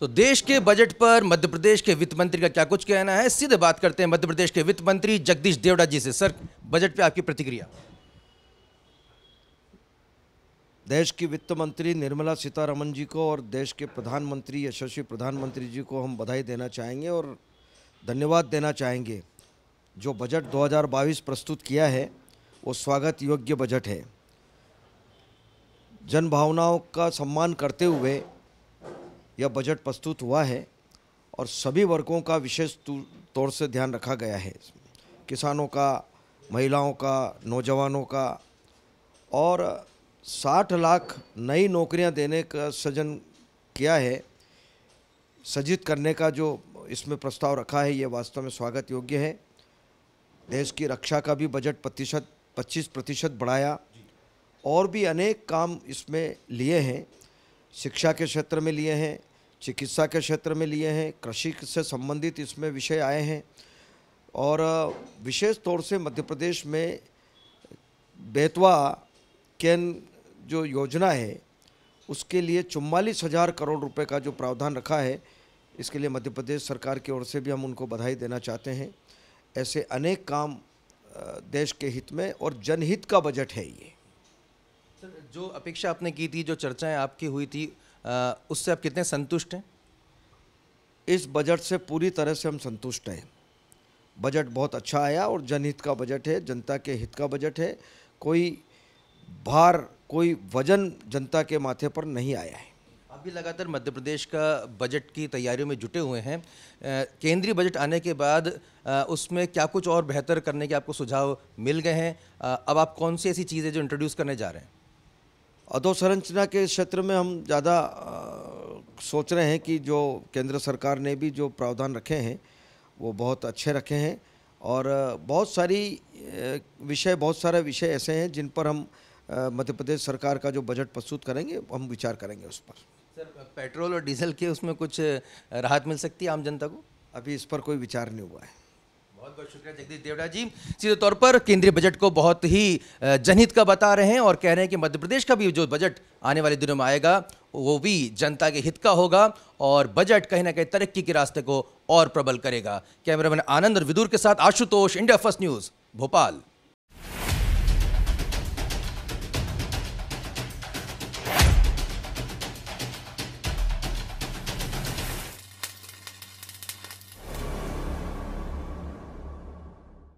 तो देश के बजट पर मध्य प्रदेश के वित्त मंत्री का क्या कुछ कहना है सीधे बात करते हैं मध्य प्रदेश के वित्त मंत्री जगदीश देवड़ा जी से सर बजट पे आपकी प्रतिक्रिया देश की वित्त मंत्री निर्मला सीतारमन जी को और देश के प्रधानमंत्री यशस्वी प्रधानमंत्री जी को हम बधाई देना चाहेंगे और धन्यवाद देना चाहेंगे जो बजट 2022 प्रस्तुत किया है वो स्वागत योग्य बजट है जन भावनाओं का सम्मान करते हुए यह बजट प्रस्तुत हुआ है और सभी वर्गों का विशेष तौर से ध्यान रखा गया है किसानों का महिलाओं का नौजवानों का और 60 लाख नई नौकरियां देने का सजन किया है सजित करने का जो इसमें प्रस्ताव रखा है ये वास्तव में स्वागत योग्य है देश की रक्षा का भी बजट प्रतिशत 25 प्रतिशत बढ़ाया और भी अनेक काम इसमें लिए हैं शिक्षा के क्षेत्र में लिए हैं चिकित्सा के क्षेत्र में लिए हैं कृषि से संबंधित इसमें विषय आए हैं और विशेष तौर से मध्य प्रदेश में बेतवा कैन जो योजना है उसके लिए चुम्बालीस हज़ार करोड़ रुपए का जो प्रावधान रखा है इसके लिए मध्य प्रदेश सरकार की ओर से भी हम उनको बधाई देना चाहते हैं ऐसे अनेक काम देश के हित में और जनहित का बजट है ये सर जो अपेक्षा आपने की थी जो चर्चाएं आपकी हुई थी उससे आप कितने संतुष्ट हैं इस बजट से पूरी तरह से हम संतुष्ट हैं बजट बहुत अच्छा आया और जनहित का बजट है जनता के हित का बजट है कोई भार कोई वजन जनता के माथे पर नहीं आया है आप भी लगातार मध्य प्रदेश का बजट की तैयारियों में जुटे हुए हैं केंद्रीय बजट आने के बाद उसमें क्या कुछ और बेहतर करने के आपको सुझाव मिल गए हैं अब आप कौन सी ऐसी चीज़ें जो इंट्रोड्यूस करने जा रहे हैं अधोसंरचना के क्षेत्र में हम ज़्यादा सोच रहे हैं कि जो केंद्र सरकार ने भी जो प्रावधान रखे हैं वो बहुत अच्छे रखे हैं और बहुत सारी विषय बहुत सारे विषय ऐसे हैं जिन पर हम मध्य प्रदेश सरकार का जो बजट प्रस्तुत करेंगे हम विचार करेंगे उस पर सर पेट्रोल और डीजल के उसमें कुछ राहत मिल सकती है आम जनता को अभी इस पर कोई विचार नहीं हुआ है बहुत बहुत शुक्रिया जगदीश देवड़ा जी सीधे तौर पर केंद्रीय बजट को बहुत ही जनहित का बता रहे हैं और कह रहे हैं कि मध्य प्रदेश का भी जो बजट आने वाले दिनों में आएगा वो भी जनता के हित का होगा और बजट कहीं ना कहीं तरक्की के रास्ते को और प्रबल करेगा कैमरामैन आनंद और विदुर के साथ Ashutosh India First News Bhopal